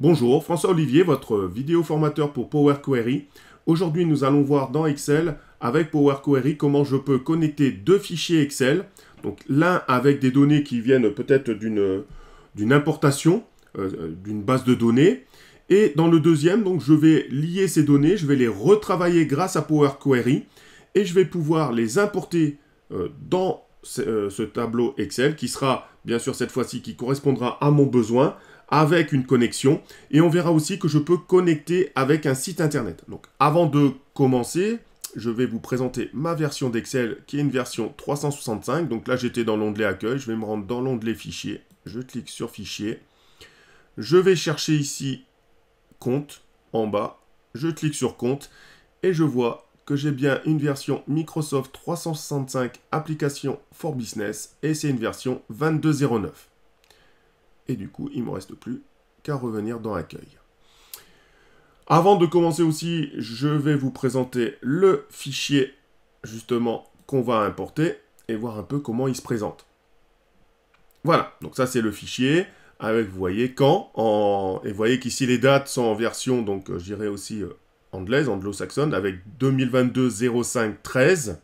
Bonjour, François Olivier, votre vidéo formateur pour Power Query. Aujourd'hui, nous allons voir dans Excel, avec Power Query, comment je peux connecter deux fichiers Excel. Donc l'un avec des données qui viennent peut-être d'une importation, euh, euh, d'une base de données. Et dans le deuxième, donc, je vais lier ces données, je vais les retravailler grâce à Power Query. Et je vais pouvoir les importer euh, dans ce tableau Excel qui sera, bien sûr, cette fois-ci, qui correspondra à mon besoin avec une connexion. Et on verra aussi que je peux connecter avec un site internet. Donc avant de commencer, je vais vous présenter ma version d'Excel qui est une version 365. Donc là, j'étais dans l'onglet accueil. Je vais me rendre dans l'onglet Fichiers, Je clique sur fichier. Je vais chercher ici compte en bas. Je clique sur compte et je vois que j'ai bien une version Microsoft 365 application for business et c'est une version 2209. Et du coup, il ne me reste plus qu'à revenir dans Accueil. Avant de commencer aussi, je vais vous présenter le fichier justement qu'on va importer et voir un peu comment il se présente. Voilà, donc ça c'est le fichier avec, vous voyez, quand, et vous voyez qu'ici les dates sont en version, donc euh, je j'irai aussi euh, anglaise, anglo-saxonne, avec 2022-05-13.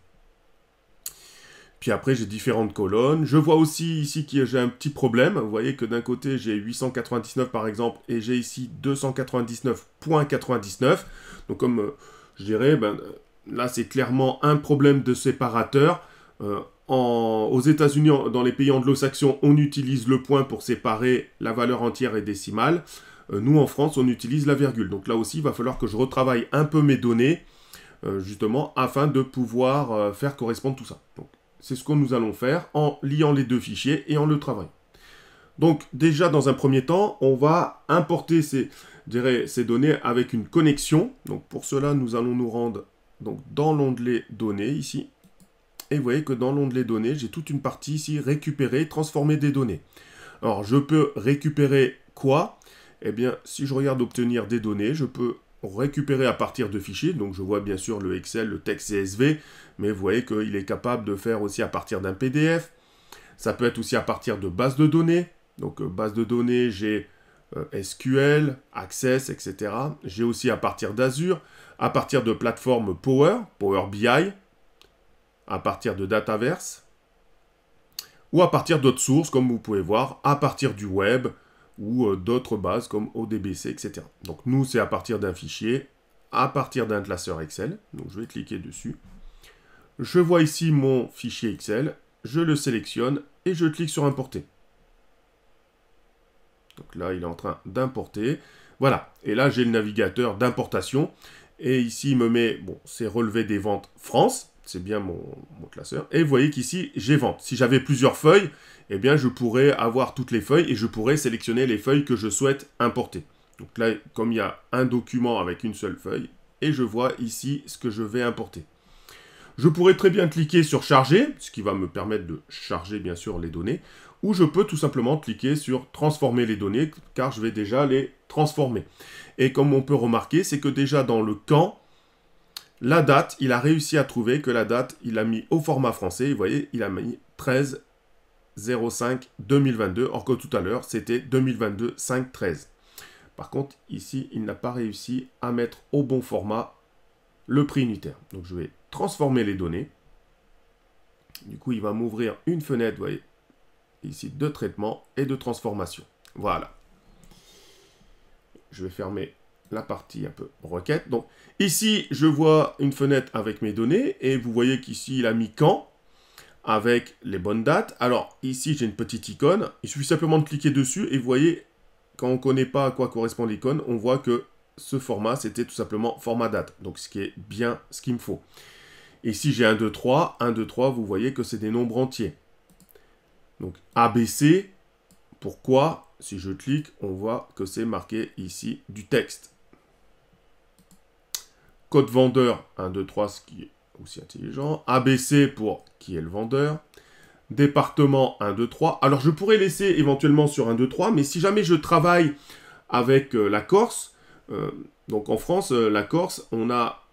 Puis après, j'ai différentes colonnes. Je vois aussi ici que j'ai un petit problème. Vous voyez que d'un côté, j'ai 899 par exemple, et j'ai ici 299.99. Donc comme euh, je dirais, ben, là, c'est clairement un problème de séparateur. Euh, aux États-Unis, dans les pays anglo-saxons, on utilise le point pour séparer la valeur entière et décimale. Euh, nous, en France, on utilise la virgule. Donc là aussi, il va falloir que je retravaille un peu mes données, justement, afin de pouvoir faire correspondre tout ça. Donc, c'est ce que nous allons faire en liant les deux fichiers et en le travaillant. Donc déjà dans un premier temps, on va importer ces, données avec une connexion. Donc pour cela, nous allons nous rendre dans l'onglet données ici. Et vous voyez que dans l'onglet données, j'ai toute une partie ici récupérer, transformer des données. Alors je peux récupérer quoi Eh bien si je regarde obtenir des données, je peux récupérer à partir de fichiers. Donc je vois bien sûr le Excel, le texte CSV, mais vous voyez qu'il est capable de faire aussi à partir d'un PDF. Ça peut être aussi à partir de bases de données. Donc euh, base de données, j'ai euh, SQL, Access, etc. J'ai aussi à partir d'Azure, à partir de plateformes Power, Power BI, à partir de Dataverse, ou à partir d'autres sources, comme vous pouvez voir, à partir du web, ou euh, d'autres bases comme ODBC, etc. Donc nous, c'est à partir d'un fichier, à partir d'un classeur Excel. Donc je vais cliquer dessus. Je vois ici mon fichier Excel, je le sélectionne et je clique sur importer. Donc là, il est en train d'importer. Voilà, et là j'ai le navigateur d'importation. Et ici, il me met, bon, c'est relevé des ventes France c'est bien mon, classeur. Et vous voyez qu'ici, j'ai vente. Si j'avais plusieurs feuilles, eh bien, je pourrais avoir toutes les feuilles et je pourrais sélectionner les feuilles que je souhaite importer. Donc là, comme il y a un document avec une seule feuille, et je vois ici ce que je vais importer. Je pourrais très bien cliquer sur charger, ce qui va me permettre de charger bien sûr les données, ou je peux tout simplement cliquer sur transformer les données, car je vais déjà les transformer. Et comme on peut remarquer, c'est que déjà dans le camp, la date, il a réussi à trouver que la date, il a mis au format français. Vous voyez, il a mis 13 05 2022, or que tout à l'heure, c'était 2022 5 13. Par contre, ici, il n'a pas réussi à mettre au bon format le prix unitaire. Donc, je vais transformer les données. Du coup, il va m'ouvrir une fenêtre, vous voyez, ici, de traitement et de transformation. Voilà. Je vais fermer la partie un peu requête. Donc ici, je vois une fenêtre avec mes données et vous voyez qu'ici, il a mis quand avec les bonnes dates. Alors ici, j'ai une petite icône. Il suffit simplement de cliquer dessus et vous voyez, quand on ne connaît pas à quoi correspond l'icône, on voit que ce format, c'était tout simplement format date. Donc ce qui est bien ce qu'il me faut. Ici, j'ai 1, 2, 3. 1, 2, 3, vous voyez que c'est des nombres entiers. Donc ABC, pourquoi Si je clique, on voit que c'est marqué ici du texte code vendeur 1, 2, 3, ce qui est aussi intelligent. ABC pour qui est le vendeur. Département 1, 2, 3. Alors je pourrais laisser éventuellement sur 1, 2, 3, mais si jamais je travaille avec euh, la Corse, euh, donc en France, euh, la Corse, on a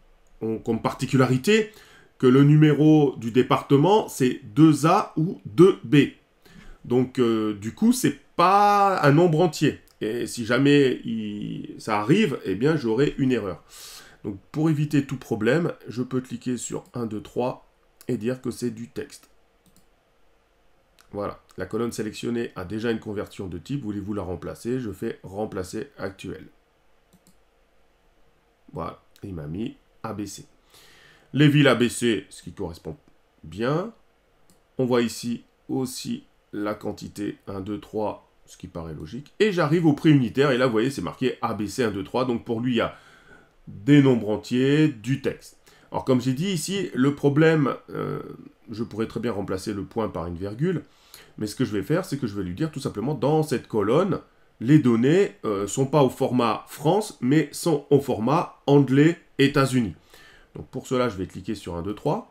comme particularité que le numéro du département, c'est 2A ou 2B. Donc du coup, c'est pas un nombre entier. Et si jamais ça arrive, eh bien j'aurai une erreur. Donc pour éviter tout problème, je peux cliquer sur 1, 2, 3 et dire que c'est du texte. Voilà, la colonne sélectionnée a déjà une conversion de type, voulez-vous la remplacer Je fais remplacer actuel. Voilà, il m'a mis ABC. Les villes ABC, ce qui correspond bien. On voit ici aussi la quantité 1, 2, 3, ce qui paraît logique. Et j'arrive au prix unitaire, et là vous voyez c'est marqué ABC 1, 2, 3, donc pour lui il y a des nombres entiers, du texte. Alors comme j'ai dit ici, le problème, euh, je pourrais très bien remplacer le point par une virgule, mais ce que je vais faire, c'est que je vais lui dire tout simplement dans cette colonne, les données ne euh, sont pas au format France, mais sont au format anglais États-Unis. Donc pour cela, je vais cliquer sur 1, 2, 3.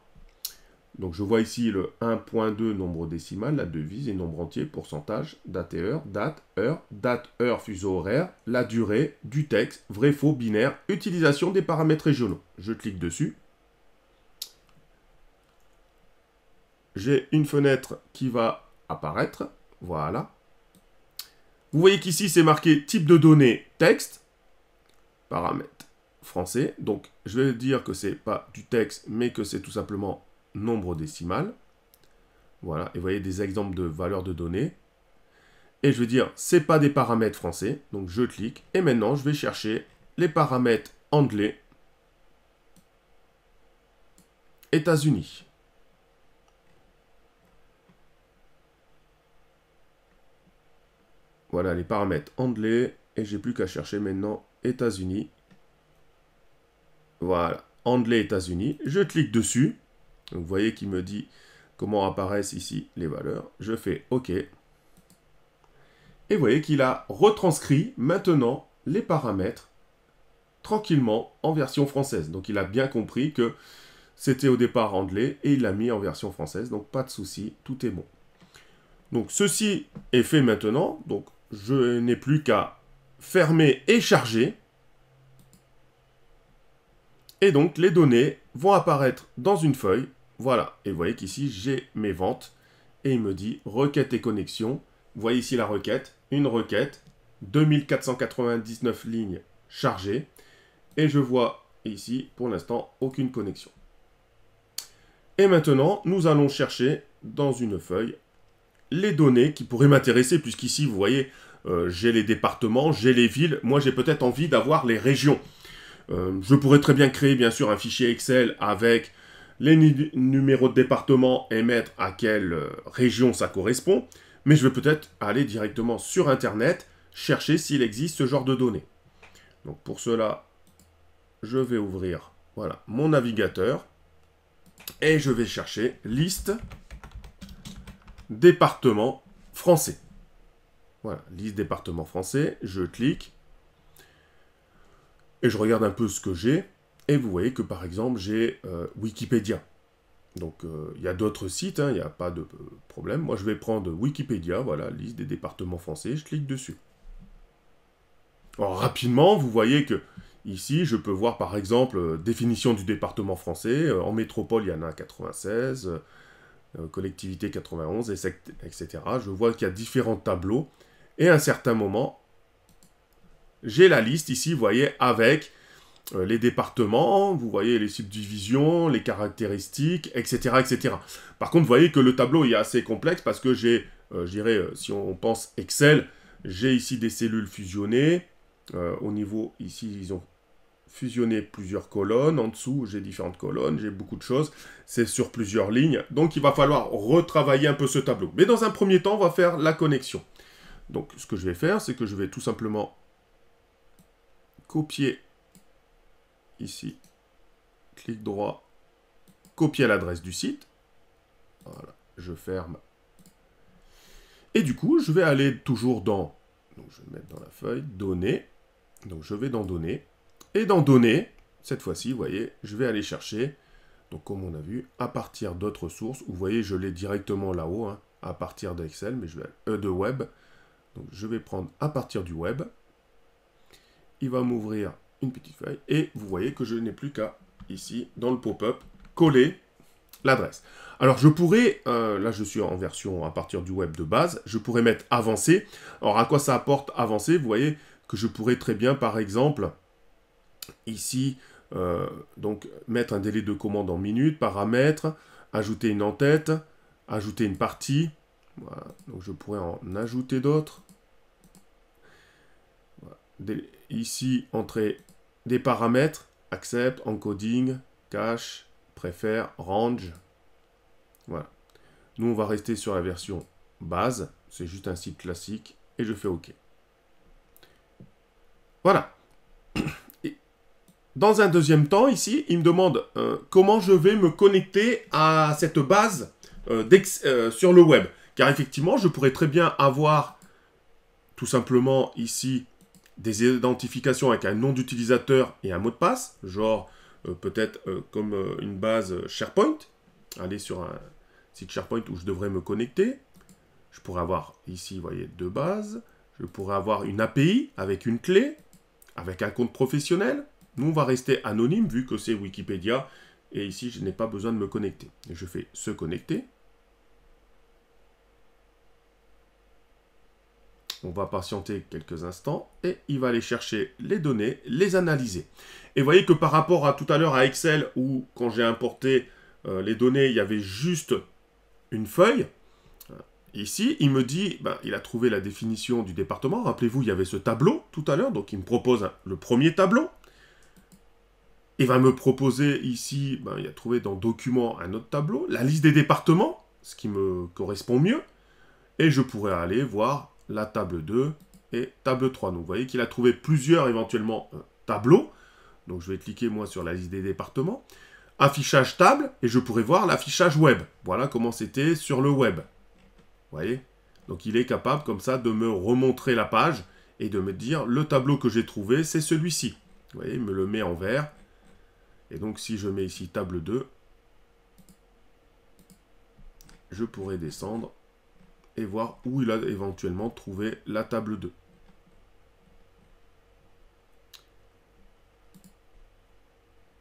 Donc je vois ici le 1.2 nombre décimal, la devise et nombre entier, pourcentage, date et heure, date, heure, date, heure, fuseau horaire, la durée, du texte, vrai, faux, binaire, utilisation des paramètres régionaux. Je clique dessus. J'ai une fenêtre qui va apparaître. Voilà. Vous voyez qu'ici, c'est marqué type de données, texte, paramètres français. Donc, je vais dire que ce n'est pas du texte, mais que c'est tout simplement nombre décimal. Voilà, et vous voyez des exemples de valeurs de données. Et je vais dire, c'est pas des paramètres français, donc je clique. Et maintenant, je vais chercher les paramètres anglais, États-Unis. Voilà les paramètres anglais, et j'ai plus qu'à chercher maintenant États-Unis. Voilà, anglais États-Unis. Je clique dessus. Donc vous voyez qu'il me dit comment apparaissent ici les valeurs. Je fais OK. Et vous voyez qu'il a retranscrit maintenant les paramètres tranquillement en version française. Donc il a bien compris que c'était au départ anglais et il l'a mis en version française. Donc pas de souci, tout est bon. Donc ceci est fait maintenant. Donc je n'ai plus qu'à fermer et charger. Et donc les données vont apparaître dans une feuille voilà, et vous voyez qu'ici, j'ai mes ventes, et il me dit requête et connexion. Vous voyez ici la requête, une requête, 2499 lignes chargées, et je vois ici, pour l'instant, aucune connexion. Et maintenant, nous allons chercher dans une feuille les données qui pourraient m'intéresser, puisqu'ici, vous voyez, euh, j'ai les départements, j'ai les villes, moi j'ai peut-être envie d'avoir les régions. Euh, je pourrais très bien créer, bien sûr, un fichier Excel avec les numéros de département et mettre à quelle euh, région ça correspond, mais je vais peut-être aller directement sur Internet chercher s'il existe ce genre de données. Donc pour cela, je vais ouvrir voilà, mon navigateur et je vais chercher liste département français. Voilà, liste département français, je clique et je regarde un peu ce que j'ai. Et vous voyez que par exemple, j'ai euh, Wikipédia. Donc euh, il y a d'autres sites, hein, il n'y a pas de euh, problème. Moi je vais prendre Wikipédia, voilà, liste des départements français, je clique dessus. Alors rapidement, vous voyez que ici je peux voir par exemple définition du département français. en métropole, il y en a 96, collectivité 91, etc. Je vois qu'il y a différents tableaux. Et à un certain moment, j'ai la liste ici, vous voyez, avec euh, les départements, vous voyez les subdivisions, les caractéristiques, etc., etc. Par contre, vous voyez que le tableau est assez complexe parce que j'ai, euh, je dirais, euh, si on pense Excel, j'ai ici des cellules fusionnées. au niveau, ici, ils ont fusionné plusieurs colonnes. En dessous, j'ai différentes colonnes, j'ai beaucoup de choses. C'est sur plusieurs lignes. Donc, il va falloir retravailler un peu ce tableau. Mais dans un premier temps, on va faire la connexion. Donc, ce que je vais faire, c'est que je vais tout simplement copier ici, clic droit, copier l'adresse du site. Voilà, je ferme. Et du coup, je vais aller toujours dans, donc je vais mettre dans la feuille, données. Donc je vais dans données. Et dans données, cette fois-ci, vous voyez, je vais aller chercher, donc comme on a vu, à partir d'autres sources. Vous voyez, je l'ai directement là-haut, hein, à partir d'Excel, mais je vais euh, de web. Donc je vais prendre à partir du web. Il va m'ouvrir une petite feuille, et vous voyez que je n'ai plus qu'à, ici, dans le pop-up, coller l'adresse. Alors je pourrais, euh, là je suis en version à partir du web de base, je pourrais mettre avancé. Alors à quoi ça apporte avancé Vous voyez que je pourrais très bien par exemple ici euh, donc mettre un délai de commande en minutes, paramètres, ajouter une entête, ajouter une partie. Donc je pourrais en ajouter d'autres. Ici entrer des paramètres, accept, encoding, cache, préfère, range. Voilà. Nous, on va rester sur la version base. C'est juste un site classique. Et je fais OK. Voilà. dans un deuxième temps, ici, il me demande euh, comment je vais me connecter à cette base euh, euh, sur le web. Car effectivement, je pourrais très bien avoir tout simplement ici des identifications avec un nom d'utilisateur et un mot de passe, genre euh, peut-être euh, comme euh, une base SharePoint, aller sur un site SharePoint où je devrais me connecter. Je pourrais avoir ici, vous voyez, deux bases. Je pourrais avoir une API avec une clé, avec un compte professionnel. Nous, on va rester anonyme vu que c'est Wikipédia. Et ici, je n'ai pas besoin de me connecter. Je fais se connecter. On va patienter quelques instants et il va aller chercher les données, les analyser. Et vous voyez que par rapport à tout à l'heure à Excel, où quand j'ai importé euh, les données, il y avait juste une feuille, euh, Ici, il me dit, ben, il a trouvé la définition du département. Rappelez-vous, il y avait ce tableau tout à l'heure, donc il me propose le premier tableau. Il va me proposer ici, ben, il a trouvé dans document un autre tableau, la liste des départements, ce qui me correspond mieux. Et je pourrais aller voir la table 2 et table 3. Donc vous voyez qu'il a trouvé plusieurs éventuellement euh, tableaux. Donc je vais cliquer moi sur la liste des départements. Affichage table et je pourrais voir l'affichage web. Voilà comment c'était sur le web. Vous voyez Donc il est capable comme ça de me remontrer la page et de me dire le tableau que j'ai trouvé c'est celui-ci. Vous voyez, il me le met en vert. Et donc si je mets ici table 2, je pourrais descendre voir où il a éventuellement trouvé la table 2.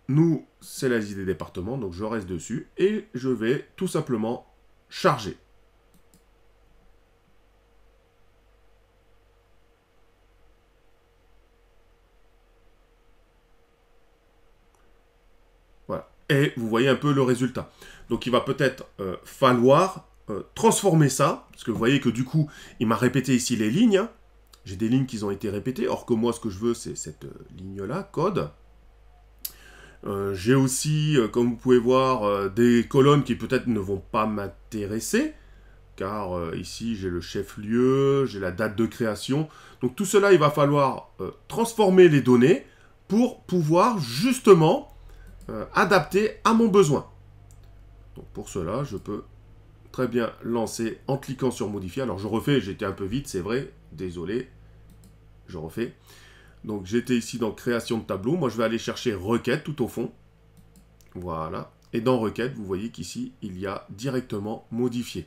Nous, c'est la des départements, donc je reste dessus et je vais tout simplement charger. Voilà. Et vous voyez un peu le résultat. Donc il va peut-être euh, falloir euh, transformer ça, parce que vous voyez que du coup, il m'a répété ici les lignes. Hein. J'ai des lignes qui ont été répétées, or que moi, ce que je veux, c'est cette euh, ligne-là, code. Euh, j'ai aussi, comme vous pouvez voir, des colonnes qui peut-être ne vont pas m'intéresser car ici j'ai le chef-lieu, j'ai la date de création. Donc tout cela, il va falloir transformer les données pour pouvoir justement adapter à mon besoin. Donc pour cela, je peux Très bien, lancé, en cliquant sur modifier. Alors je refais, j'étais un peu vite, c'est vrai, désolé. Je refais. Donc j'étais ici dans création de tableau. Moi je vais aller chercher requête tout au fond. Voilà. Et dans requête, vous voyez qu'ici, il y a directement modifier.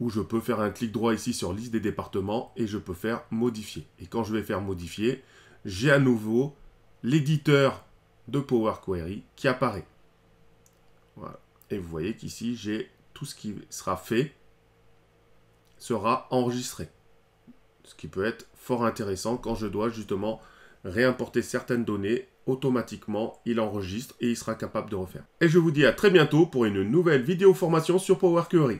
Où je peux faire un clic droit ici sur liste des départements et je peux faire modifier. Et quand je vais faire modifier, j'ai à nouveau l'éditeur de Power Query qui apparaît. Voilà. Et vous voyez qu'ici, j'ai tout ce qui sera fait sera enregistré. Ce qui peut être fort intéressant quand je dois justement réimporter certaines données automatiquement, il enregistre et il sera capable de refaire. Et je vous dis à très bientôt pour une nouvelle vidéo formation sur Power Query.